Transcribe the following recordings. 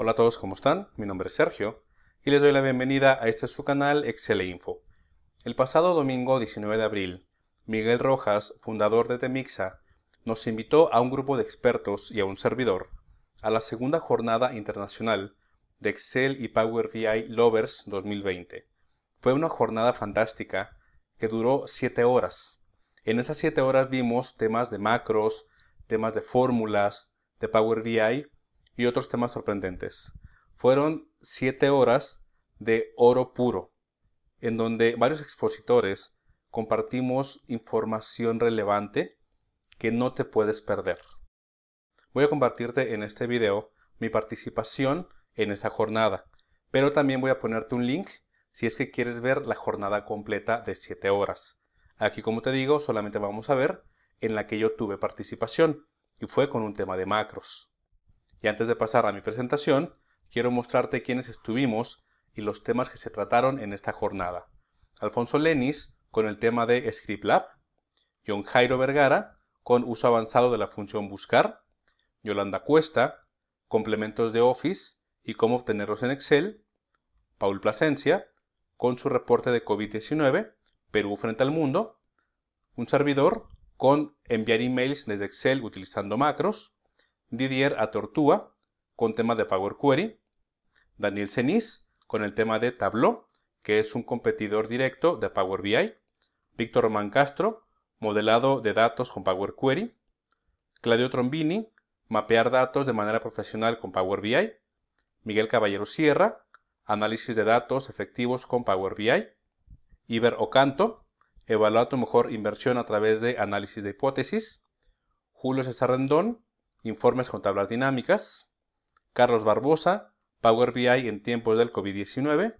Hola a todos, ¿cómo están? Mi nombre es Sergio y les doy la bienvenida a este su canal Excel e Info. El pasado domingo 19 de abril, Miguel Rojas, fundador de Temixa, nos invitó a un grupo de expertos y a un servidor a la segunda jornada internacional de Excel y Power BI Lovers 2020. Fue una jornada fantástica que duró 7 horas. En esas 7 horas vimos temas de macros, temas de fórmulas, de Power BI y otros temas sorprendentes. Fueron siete horas de oro puro, en donde varios expositores compartimos información relevante que no te puedes perder. Voy a compartirte en este video mi participación en esa jornada, pero también voy a ponerte un link si es que quieres ver la jornada completa de 7 horas. Aquí, como te digo, solamente vamos a ver en la que yo tuve participación, y fue con un tema de macros. Y antes de pasar a mi presentación, quiero mostrarte quiénes estuvimos y los temas que se trataron en esta jornada. Alfonso Lenis con el tema de Lab, John Jairo Vergara con uso avanzado de la función buscar, Yolanda Cuesta, complementos de Office y cómo obtenerlos en Excel, Paul Plasencia con su reporte de COVID-19, Perú frente al mundo, un servidor con enviar emails desde Excel utilizando macros, Didier Atortúa con tema de Power Query, Daniel Cenis con el tema de Tableau, que es un competidor directo de Power BI, Víctor Román Castro, modelado de datos con Power Query, Claudio Trombini, mapear datos de manera profesional con Power BI, Miguel Caballero Sierra, análisis de datos efectivos con Power BI, Iber Ocanto, evaluar tu mejor inversión a través de análisis de hipótesis, Julio César Informes con tablas dinámicas, Carlos Barbosa, Power BI en tiempos del COVID-19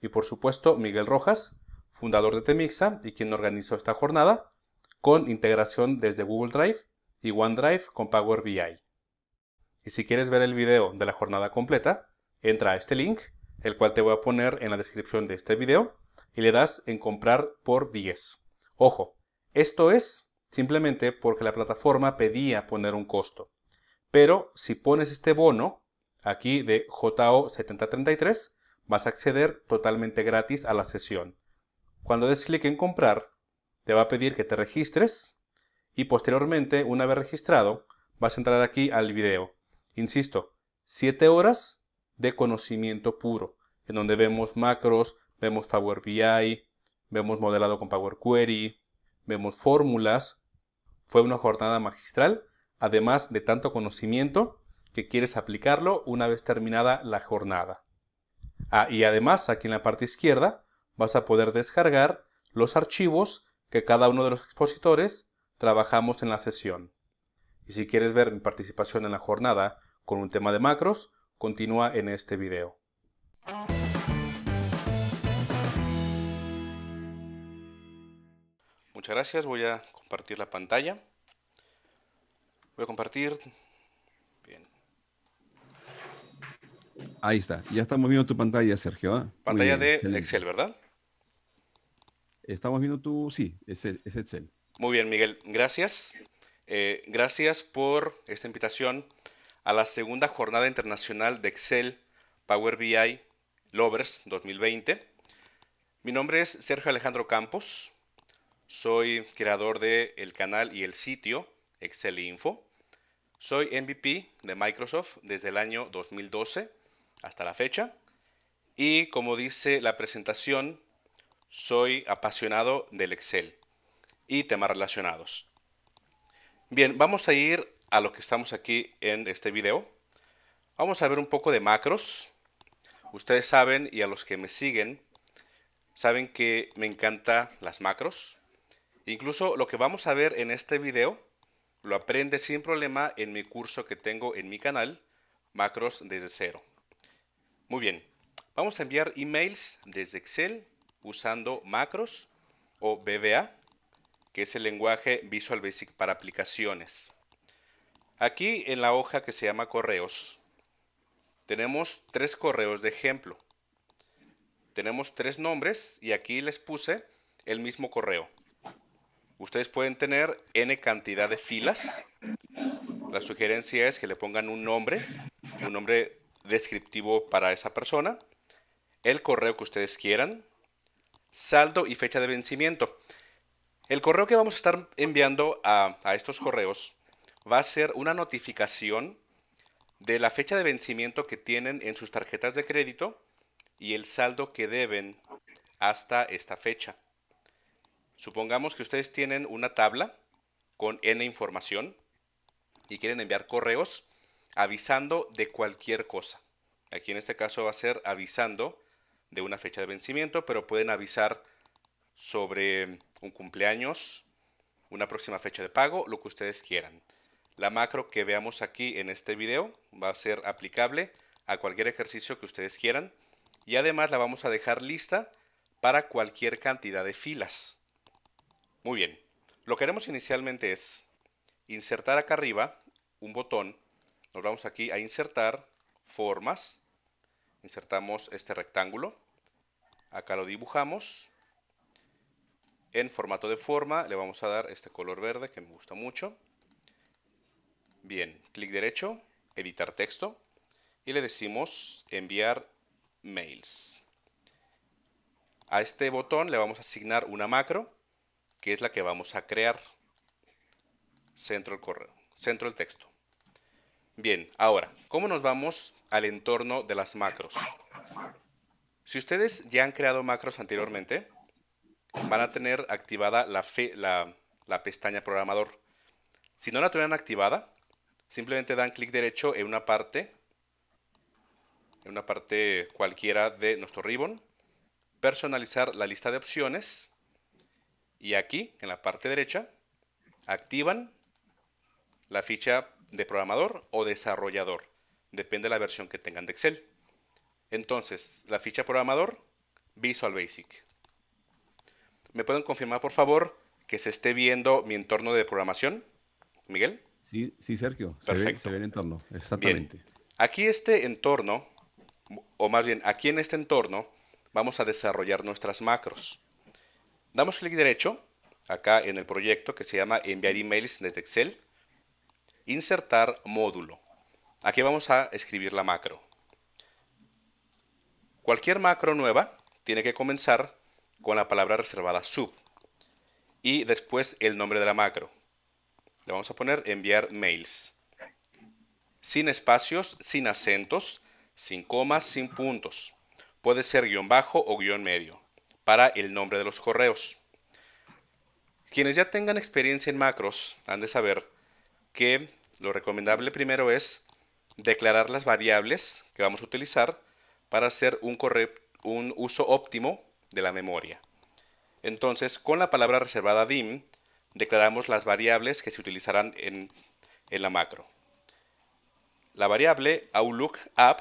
y por supuesto Miguel Rojas, fundador de Temixa y quien organizó esta jornada, con integración desde Google Drive y OneDrive con Power BI. Y si quieres ver el video de la jornada completa, entra a este link, el cual te voy a poner en la descripción de este video, y le das en comprar por 10. Ojo, esto es simplemente porque la plataforma pedía poner un costo. Pero si pones este bono aquí de JO7033, vas a acceder totalmente gratis a la sesión. Cuando des clic en comprar, te va a pedir que te registres y posteriormente, una vez registrado, vas a entrar aquí al video. Insisto, 7 horas de conocimiento puro, en donde vemos macros, vemos Power BI, vemos modelado con Power Query, vemos fórmulas. Fue una jornada magistral, además de tanto conocimiento que quieres aplicarlo una vez terminada la jornada. Ah, y además aquí en la parte izquierda vas a poder descargar los archivos que cada uno de los expositores trabajamos en la sesión. Y si quieres ver mi participación en la jornada con un tema de macros, continúa en este video. gracias, voy a compartir la pantalla. Voy a compartir. Ahí está, ya estamos viendo tu pantalla, Sergio. ¿ah? Pantalla de Excel, ¿verdad? Estamos viendo tu, sí, es, Excel. Muy bien, Miguel, gracias. Eh, gracias por esta invitación a la segunda jornada internacional de Excel Power BI Lovers 2020. Mi nombre es Sergio Alejandro Campos. Soy creador del canal y el sitio Excel Info. Soy MVP de Microsoft desde el año 2012 hasta la fecha. Y como dice la presentación, soy apasionado del Excel y temas relacionados. Bien, vamos a ir a lo que estamos aquí en este video. Vamos a ver un poco de macros. Ustedes saben, y a los que me siguen, saben que me encantan las macros. Incluso lo que vamos a ver en este video lo aprende sin problema en mi curso que tengo en mi canal, Macros desde cero. Muy bien, vamos a enviar emails desde Excel usando macros o BBA, que es el lenguaje Visual Basic para aplicaciones. Aquí en la hoja que se llama correos, tenemos tres correos de ejemplo. Tenemos tres nombres y aquí les puse el mismo correo. Ustedes pueden tener n cantidad de filas. La sugerencia es que le pongan un nombre, un nombre descriptivo para esa persona, el correo que ustedes quieran, saldo y fecha de vencimiento. El correo que vamos a estar enviando a, estos correos va a ser una notificación de la fecha de vencimiento que tienen en sus tarjetas de crédito y el saldo que deben hasta esta fecha. Supongamos que ustedes tienen una tabla con N información y quieren enviar correos avisando de cualquier cosa. Aquí en este caso va a ser avisando de una fecha de vencimiento, pero pueden avisar sobre un cumpleaños, una próxima fecha de pago, lo que ustedes quieran. La macro que veamos aquí en este video va a ser aplicable a cualquier ejercicio que ustedes quieran y además la vamos a dejar lista para cualquier cantidad de filas. Muy bien, lo que haremos inicialmente es insertar acá arriba un botón, nos vamos aquí a insertar formas, insertamos este rectángulo, acá lo dibujamos, en formato de forma le vamos a dar este color verde que me gusta mucho, bien, clic derecho, editar texto y le decimos enviar mails. A este botón le vamos a asignar una macro que es la que vamos a crear. Centro el correo, texto. Bien, ahora, ¿cómo nos vamos al entorno de las macros? Si ustedes ya han creado macros anteriormente, van a tener activada la, pestaña programador. Si no la tuvieran activada, simplemente dan clic derecho en una parte, en una parte cualquiera de nuestro ribbon, personalizar la lista de opciones y aquí, en la parte derecha, activan la ficha de programador o desarrollador. Depende de la versión que tengan de Excel. Entonces, la ficha programador, Visual Basic. ¿Me pueden confirmar, por favor, que se esté viendo mi entorno de programación? Miguel. Sí, sí, Sergio. Perfecto. Se ve, se el entorno, exactamente. Aquí este entorno, o más bien, aquí en este entorno, vamos a desarrollar nuestras macros. Damos clic derecho acá en el proyecto que se llama enviar emails desde Excel, insertar módulo. Aquí vamos a escribir la macro. Cualquier macro nueva tiene que comenzar con la palabra reservada sub y después el nombre de la macro. Le vamos a poner enviar mails. Sin espacios, sin acentos, sin comas, sin puntos. Puede ser guión bajo o guión medio para el nombre de los correos. Quienes ya tengan experiencia en macros han de saber que lo recomendable primero es declarar las variables que vamos a utilizar para hacer un, uso óptimo de la memoria. Entonces, con la palabra reservada dim, declaramos las variables que se utilizarán en, la macro. La variable outlookApp,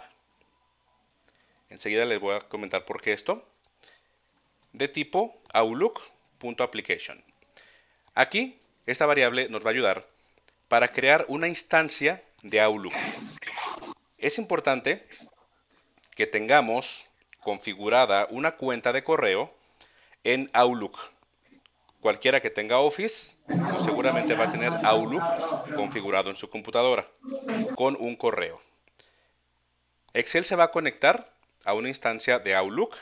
enseguida les voy a comentar por qué esto, de tipo Outlook.application. Aquí, esta variable nos va a ayudar para crear una instancia de Outlook. Es importante que tengamos configurada una cuenta de correo en Outlook. Cualquiera que tenga Office pues, seguramente va a tener Outlook configurado en su computadora con un correo. Excel se va a conectar a una instancia de Outlook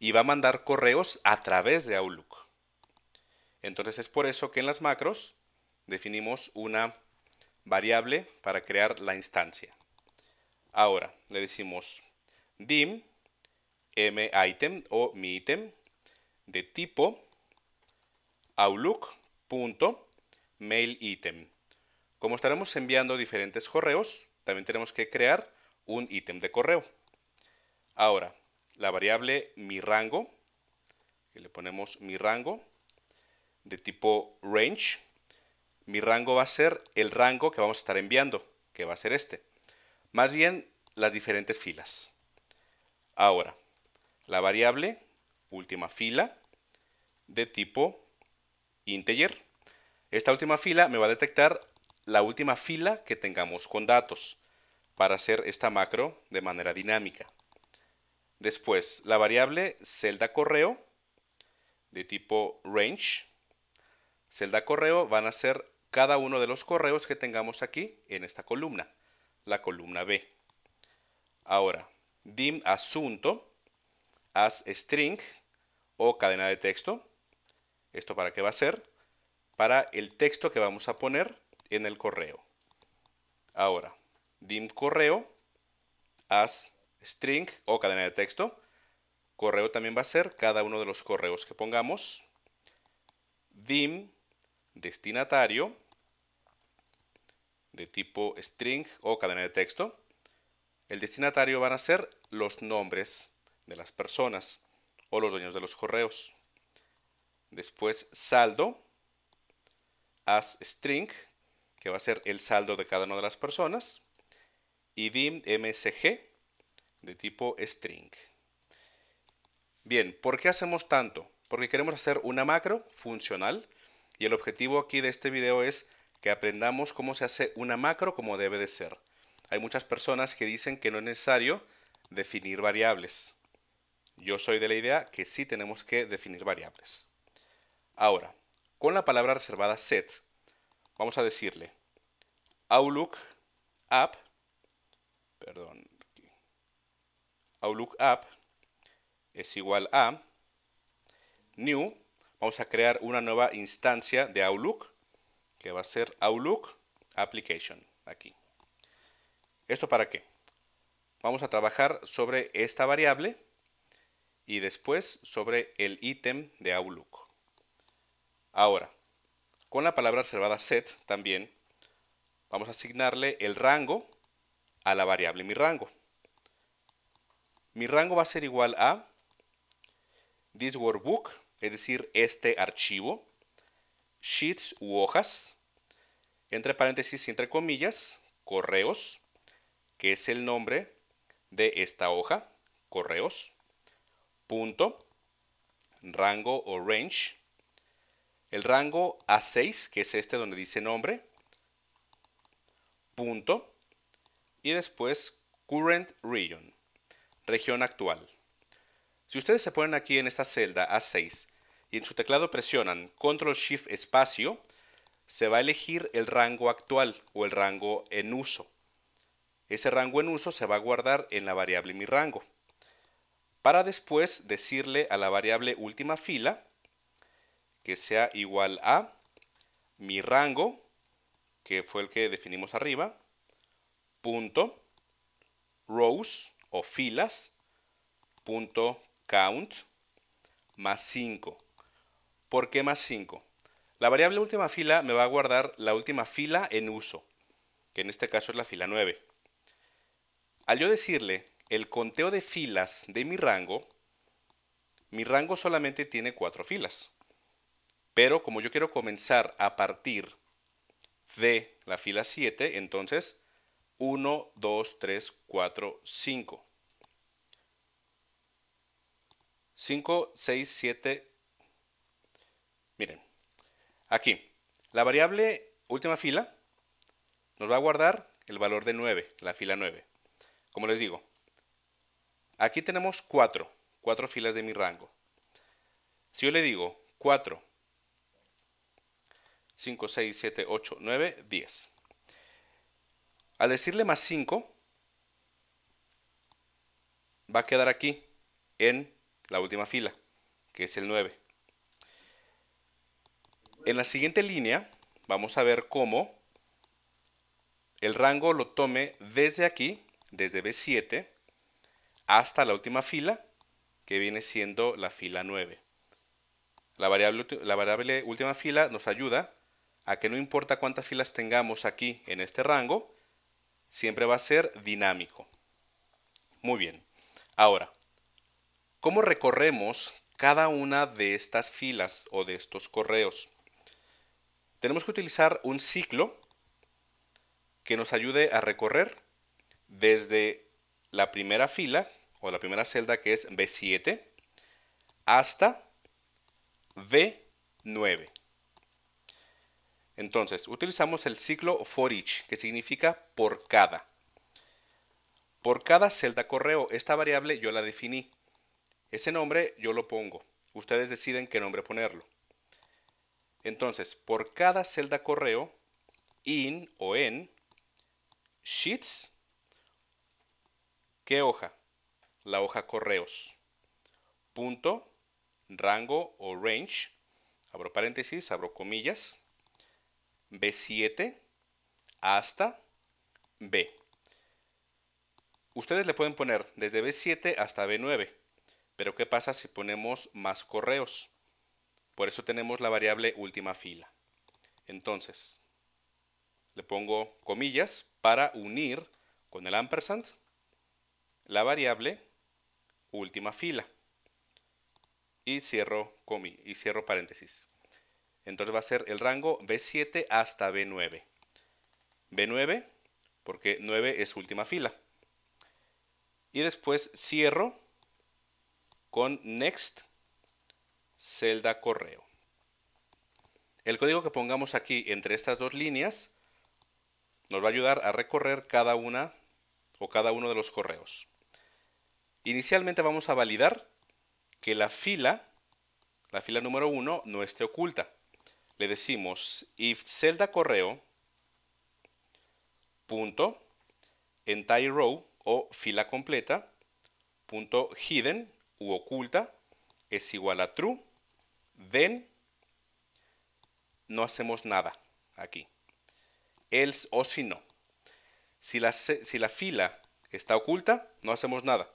y va a mandar correos a través de Outlook. Entonces es por eso que en las macros definimos una variable para crear la instancia. Ahora le decimos dim mitem o miitem de tipo outlook.mailItem. Como estaremos enviando diferentes correos, también tenemos que crear un ítem de correo. Ahora, la variable mi rango, que le ponemos mi rango de tipo range. Mi rango va a ser el rango que vamos a estar enviando, que va a ser este. Más bien las diferentes filas. Ahora, la variable última fila de tipo integer. Esta última fila me va a detectar la última fila que tengamos con datos para hacer esta macro de manera dinámica. Después, la variable celda correo de tipo range. Celda correo van a ser cada uno de los correos que tengamos aquí en esta columna, la columna B. Ahora, dim asunto, as string o cadena de texto. ¿Esto para qué va a ser? Para el texto que vamos a poner en el correo. Ahora, dim correo, as string o cadena de texto. Correo también va a ser cada uno de los correos que pongamos. Dim, destinatario, de tipo string o cadena de texto. El destinatario van a ser los nombres de las personas o los dueños de los correos. Después saldo, as string, que va a ser el saldo de cada una de las personas. Y dim msg, de tipo string. Bien, ¿por qué hacemos tanto? Porque queremos hacer una macro funcional y el objetivo aquí de este video es que aprendamos cómo se hace una macro como debe de ser. Hay muchas personas que dicen que no es necesario definir variables. Yo soy de la idea que sí tenemos que definir variables. Ahora, con la palabra reservada set, vamos a decirle Outlook app, perdón, Outlook es igual a New. Vamos a crear una nueva instancia de Outlook que va a ser Outlook Application aquí. ¿Esto para qué? Vamos a trabajar sobre esta variable y después sobre el ítem de Outlook. Ahora, con la palabra reservada set también, vamos a asignarle el rango a la variable mi rango. Mi rango va a ser igual a this workbook, es decir, este archivo, sheets u hojas, entre paréntesis y entre comillas, correos, que es el nombre de esta hoja, correos, punto, rango o range, el rango A6, que es este donde dice nombre, punto, y después current region. Región actual. Si ustedes se ponen aquí en esta celda A6 y en su teclado presionan Control Shift espacio, se va a elegir el rango actual o el rango en uso. Ese rango en uso se va a guardar en la variable mi rango. Para después decirle a la variable última fila que sea igual a mi rango, que fue el que definimos arriba, punto, rows, o filas punto count más 5. ¿Por qué más 5? La variable última fila me va a guardar la última fila en uso, que en este caso es la fila 9. Al yo decirle el conteo de filas de mi rango, mi rango solamente tiene 4 filas. Pero como yo quiero comenzar a partir de la fila 7, entonces 1, 2, 3, 4, 5. 5, 6, 7. Miren, aquí, la variable última fila nos va a guardar el valor de 9, la fila 9. Como les digo, aquí tenemos 4, 4 filas de mi rango. Si yo le digo 4, 5, 6, 7, 8, 9, 10. Al decirle más 5, va a quedar aquí, en la última fila, que es el 9. En la siguiente línea, vamos a ver cómo el rango lo tome desde aquí, desde B7, hasta la última fila, que viene siendo la fila 9. La variable, la variable última fila nos ayuda a que no importa cuántas filas tengamos aquí en este rango, siempre va a ser dinámico. Muy bien. Ahora, ¿cómo recorremos cada una de estas filas o de estos correos? Tenemos que utilizar un ciclo que nos ayude a recorrer desde la primera fila o la primera celda que es B7 hasta B9. Entonces, utilizamos el ciclo for each, que significa por cada. Por cada celda correo, esta variable yo la definí. Ese nombre yo lo pongo. Ustedes deciden qué nombre ponerlo. Entonces, por cada celda correo, in o en, sheets, ¿qué hoja? La hoja correos. Punto, rango o range, abro paréntesis, abro comillas, B7 hasta B. Ustedes le pueden poner desde B7 hasta B9, pero ¿qué pasa si ponemos más correos? Por eso tenemos la variable última fila. Entonces, le pongo comillas para unir con el ampersand la variable última fila. Y cierro, comi y cierro paréntesis. Entonces va a ser el rango B7 hasta B9. B9, porque 9 es última fila. Y después cierro con next celda correo. El código que pongamos aquí entre estas dos líneas nos va a ayudar a recorrer cada una o cada uno de los correos. Inicialmente vamos a validar que la fila, la fila número 1, no esté oculta le decimos if celda correo punto entire row o fila completa punto hidden u oculta es igual a true, then no hacemos nada aquí. Else o si no. Si la, si la fila está oculta, no hacemos nada.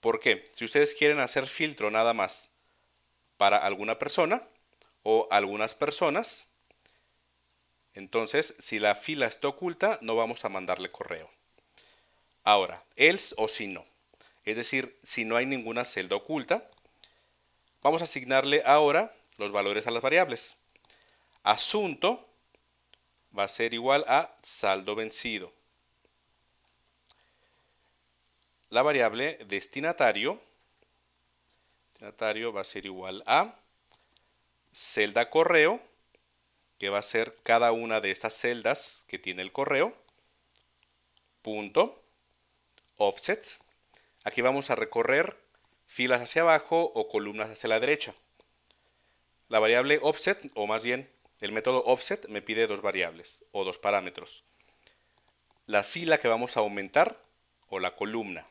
¿Por qué? Si ustedes quieren hacer filtro nada más para alguna persona, o algunas personas. Entonces, si la fila está oculta, no vamos a mandarle correo. Ahora, else o si no. Es decir, si no hay ninguna celda oculta, vamos a asignarle ahora los valores a las variables. Asunto va a ser igual a saldo vencido. La variable destinatario, destinatario va a ser igual a celda correo, que va a ser cada una de estas celdas que tiene el correo, punto, offset. Aquí vamos a recorrer filas hacia abajo o columnas hacia la derecha. La variable offset, o más bien el método offset, me pide dos variables o dos parámetros. La fila que vamos a aumentar o la columna,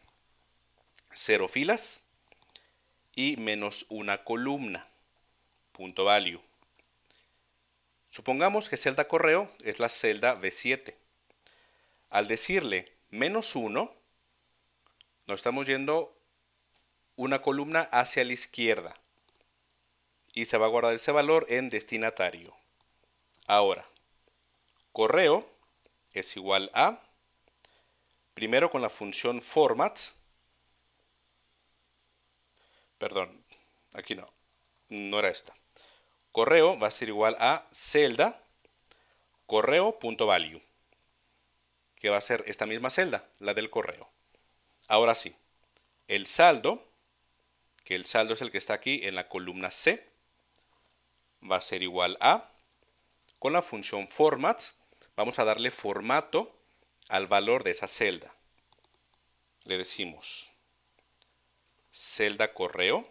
cero filas y menos una columna. .value. Supongamos que celda correo es la celda B7. Al decirle menos 1, nos estamos yendo una columna hacia la izquierda y se va a guardar ese valor en destinatario. Ahora, correo es igual a, primero con la función format, perdón, aquí no, no era esta correo va a ser igual a celda correo.value, que va a ser esta misma celda, la del correo. Ahora sí, el saldo, que el saldo es el que está aquí en la columna C, va a ser igual a, con la función format, vamos a darle formato al valor de esa celda. Le decimos celda correo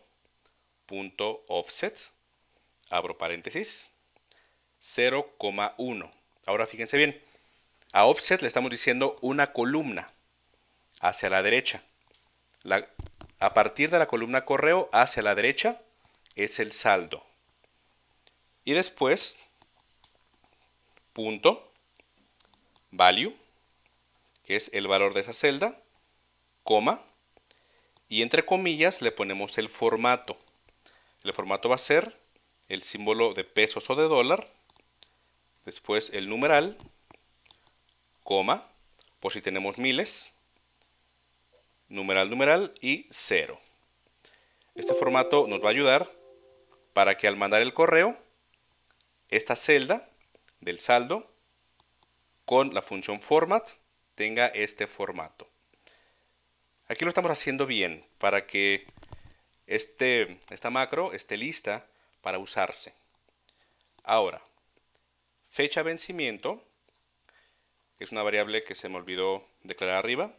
punto offset abro paréntesis, 0,1. Ahora fíjense bien, a offset le estamos diciendo una columna hacia la derecha. a partir de la columna correo hacia la derecha es el saldo. Y después, punto, value, que es el valor de esa celda, coma, y entre comillas le ponemos el formato. El formato va a ser el símbolo de pesos o de dólar, después el numeral, coma, por si tenemos miles, numeral, numeral y cero. Este formato nos va a ayudar para que al mandar el correo, esta celda del saldo con la función format tenga este formato. Aquí lo estamos haciendo bien para que este, esta macro esté lista para usarse. Ahora, fecha vencimiento, que es una variable que se me olvidó declarar arriba,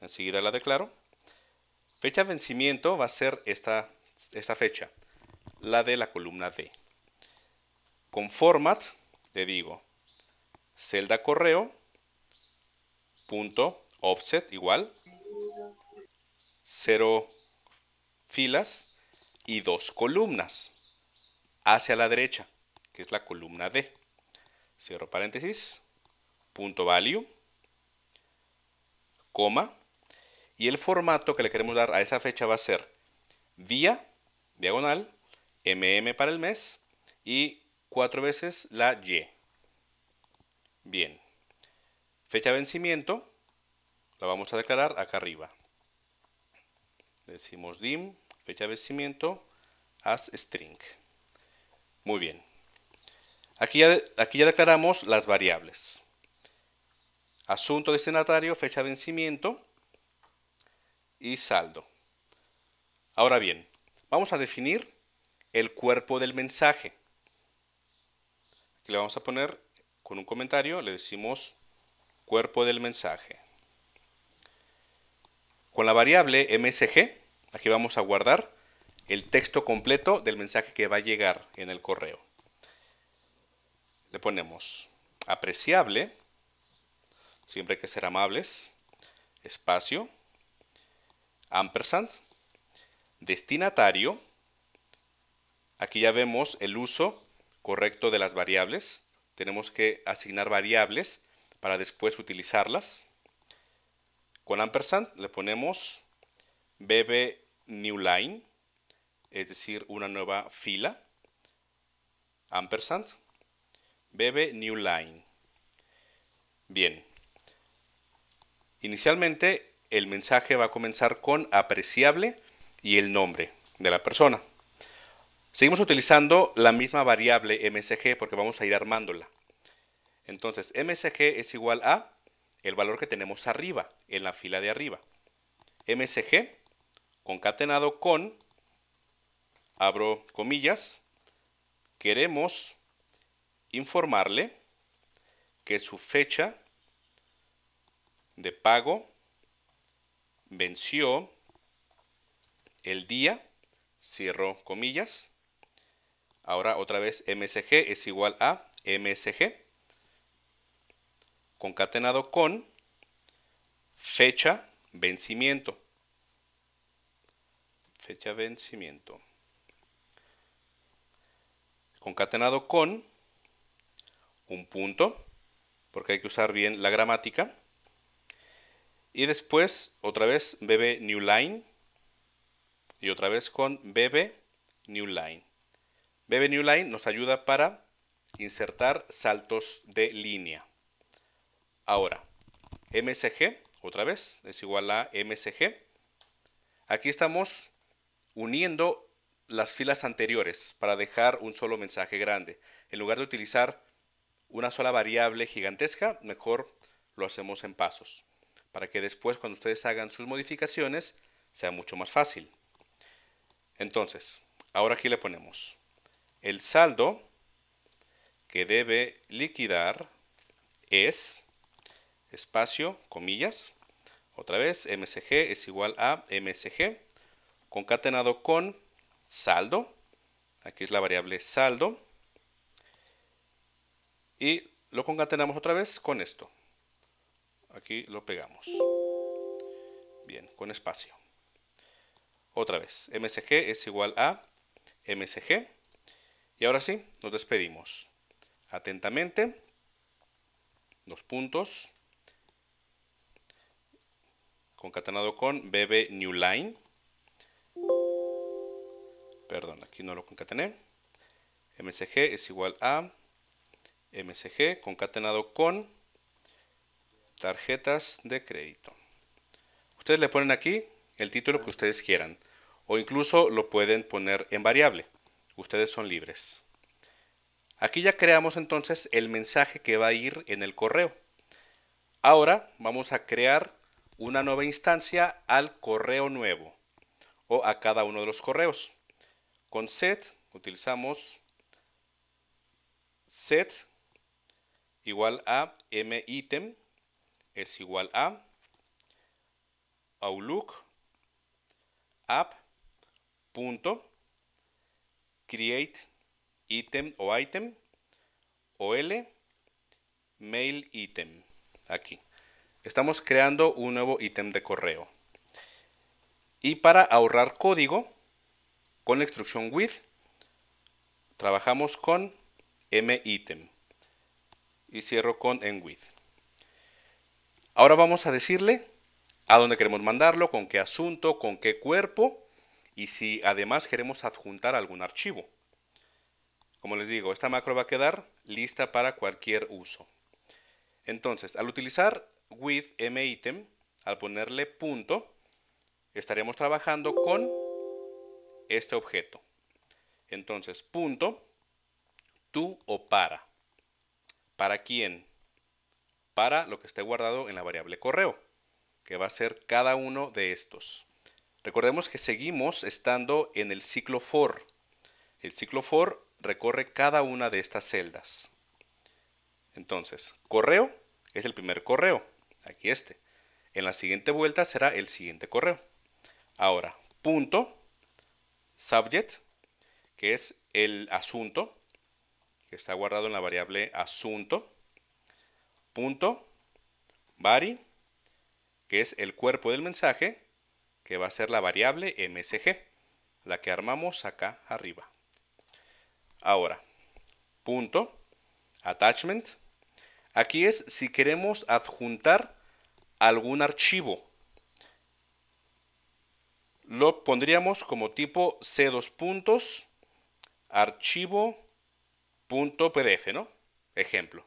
enseguida la declaro. Fecha vencimiento va a ser esta, esta fecha, la de la columna D. Con format le digo celda correo punto offset igual cero filas y dos columnas hacia la derecha, que es la columna D. Cierro paréntesis, punto value, coma, y el formato que le queremos dar a esa fecha va a ser vía, diagonal, mm para el mes, y cuatro veces la Y. Bien. Fecha de vencimiento la vamos a declarar acá arriba. Decimos dim, fecha de vencimiento, as string. Muy bien. Aquí ya, aquí ya declaramos las variables. Asunto destinatario, fecha de vencimiento y saldo. Ahora bien, vamos a definir el cuerpo del mensaje. Aquí le vamos a poner con un comentario, le decimos cuerpo del mensaje. Con la variable msg, aquí vamos a guardar el texto completo del mensaje que va a llegar en el correo. Le ponemos apreciable, siempre hay que ser amables, espacio, ampersand, destinatario, aquí ya vemos el uso correcto de las variables, tenemos que asignar variables para después utilizarlas. Con ampersand le ponemos bb new line es decir, una nueva fila, ampersand, bb new line. Bien. Inicialmente el mensaje va a comenzar con apreciable y el nombre de la persona. Seguimos utilizando la misma variable msg porque vamos a ir armándola. Entonces, msg es igual a el valor que tenemos arriba, en la fila de arriba. msg concatenado con abro comillas, queremos informarle que su fecha de pago venció el día, cierro comillas. Ahora otra vez MSG es igual a MSG concatenado con fecha vencimiento. Fecha vencimiento concatenado con un punto, porque hay que usar bien la gramática. Y después, otra vez, bb new line. Y otra vez con bb new line. bb new line nos ayuda para insertar saltos de línea. Ahora, msg, otra vez, es igual a msg. Aquí estamos uniendo las filas anteriores para dejar un solo mensaje grande. En lugar de utilizar una sola variable gigantesca, mejor lo hacemos en pasos, para que después cuando ustedes hagan sus modificaciones sea mucho más fácil. Entonces, ahora aquí le ponemos el saldo que debe liquidar es espacio, comillas, otra vez, msg es igual a msg concatenado con saldo. Aquí es la variable saldo. Y lo concatenamos otra vez con esto. Aquí lo pegamos. Bien, con espacio. Otra vez, msg es igual a msg. Y ahora sí, nos despedimos. Atentamente, dos puntos, concatenado con bb new line perdón, aquí no lo concatené, mcg es igual a msg concatenado con tarjetas de crédito. Ustedes le ponen aquí el título que ustedes quieran o incluso lo pueden poner en variable. Ustedes son libres. Aquí ya creamos entonces el mensaje que va a ir en el correo. Ahora vamos a crear una nueva instancia al correo nuevo o a cada uno de los correos. Con set utilizamos set igual a m item es igual a outlook app punto create item o item l mail item aquí estamos creando un nuevo ítem de correo y para ahorrar código con la instrucción with trabajamos con mitem y cierro con en with. Ahora vamos a decirle a dónde queremos mandarlo, con qué asunto, con qué cuerpo y si además queremos adjuntar algún archivo. Como les digo, esta macro va a quedar lista para cualquier uso. Entonces, al utilizar with mitem, al ponerle punto, estaremos trabajando con este objeto. Entonces, punto, tú o para. ¿Para quién? Para lo que esté guardado en la variable correo, que va a ser cada uno de estos. Recordemos que seguimos estando en el ciclo for. El ciclo for recorre cada una de estas celdas. Entonces, correo es el primer correo, aquí este. En la siguiente vuelta será el siguiente correo. Ahora, punto, subject, que es el asunto, que está guardado en la variable asunto, punto, body, que es el cuerpo del mensaje, que va a ser la variable msg, la que armamos acá arriba. Ahora, punto, attachment. Aquí es si queremos adjuntar algún archivo lo pondríamos como tipo C2 puntos, archivo punto ¿no? Ejemplo.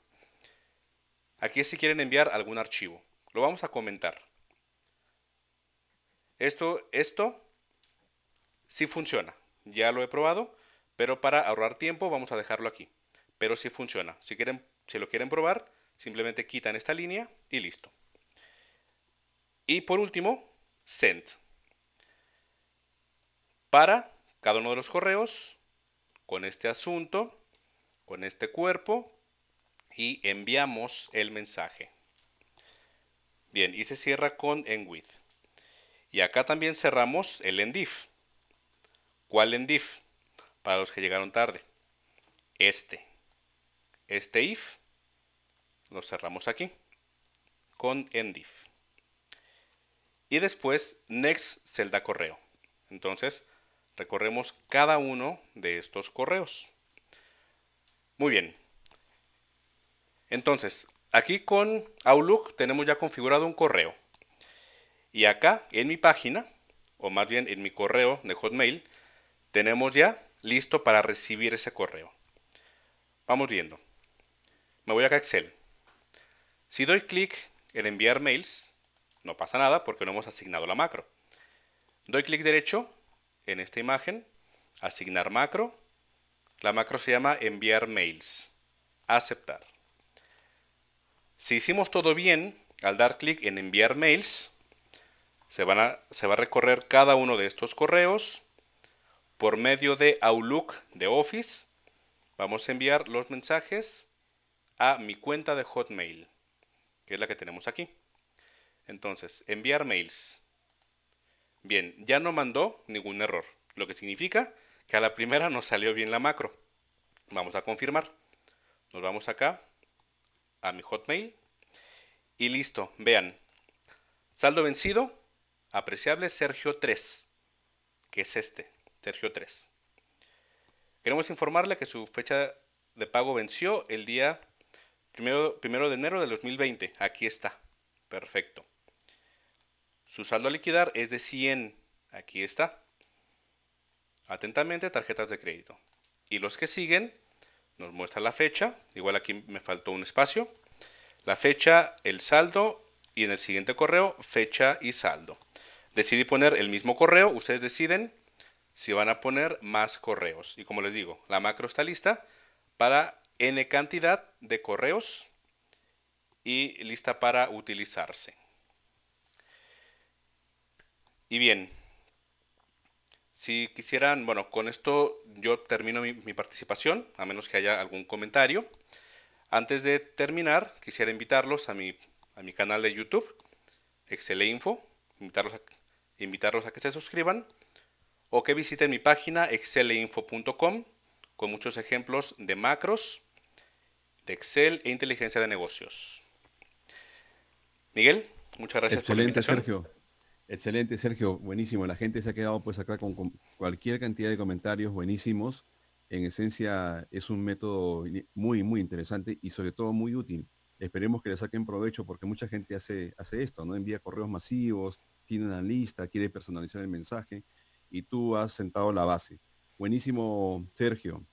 Aquí si quieren enviar algún archivo. Lo vamos a comentar. Esto, esto sí funciona. Ya lo he probado, pero para ahorrar tiempo vamos a dejarlo aquí. Pero sí funciona. Si, quieren, si lo quieren probar, simplemente quitan esta línea y listo. Y por último, send para cada uno de los correos con este asunto, con este cuerpo y enviamos el mensaje. Bien, y se cierra con endwith. Y acá también cerramos el endif. ¿Cuál endif? Para los que llegaron tarde. Este. Este if lo cerramos aquí con endif. Y después next celda correo. Entonces, Recorremos cada uno de estos correos. Muy bien. Entonces, aquí con Outlook tenemos ya configurado un correo. Y acá en mi página, o más bien en mi correo de Hotmail, tenemos ya listo para recibir ese correo. Vamos viendo. Me voy acá a Excel. Si doy clic en enviar mails, no pasa nada porque no hemos asignado la macro. Doy clic derecho en esta imagen, asignar macro. La macro se llama enviar mails. Aceptar. Si hicimos todo bien, al dar clic en enviar mails, se, va a recorrer cada uno de estos correos por medio de Outlook de Office. Vamos a enviar los mensajes a mi cuenta de Hotmail, que es la que tenemos aquí. Entonces, enviar mails. Bien, ya no mandó ningún error, lo que significa que a la primera nos salió bien la macro. Vamos a confirmar. Nos vamos acá a mi Hotmail y listo, vean. Saldo vencido, apreciable Sergio 3, que es este, Sergio 3. Queremos informarle que su fecha de pago venció el día primero, de enero del 2020. Aquí está. Perfecto. Su saldo a liquidar es de 100. Aquí está. Atentamente, tarjetas de crédito. Y los que siguen nos muestra la fecha. Igual aquí me faltó un espacio. La fecha, el saldo y en el siguiente correo, fecha y saldo. Decidí poner el mismo correo. Ustedes deciden si van a poner más correos. Y como les digo, la macro está lista para n cantidad de correos y lista para utilizarse. Y bien, si quisieran, bueno, con esto yo termino mi, participación, a menos que haya algún comentario. Antes de terminar, quisiera invitarlos a mi, a mi canal de YouTube, Excel Info, invitarlos a, que se suscriban o que visiten mi página excelinfo.com con muchos ejemplos de macros, de Excel e inteligencia de negocios. Miguel, muchas gracias Excelente, por la invitación. Sergio. Excelente, Sergio. Buenísimo. La gente se ha quedado pues acá con, cualquier cantidad de comentarios buenísimos. En esencia es un método muy, muy interesante y sobre todo muy útil. Esperemos que le saquen provecho porque mucha gente hace, hace esto, ¿no? Envía correos masivos, tiene una lista, quiere personalizar el mensaje y tú has sentado la base. Buenísimo, Sergio.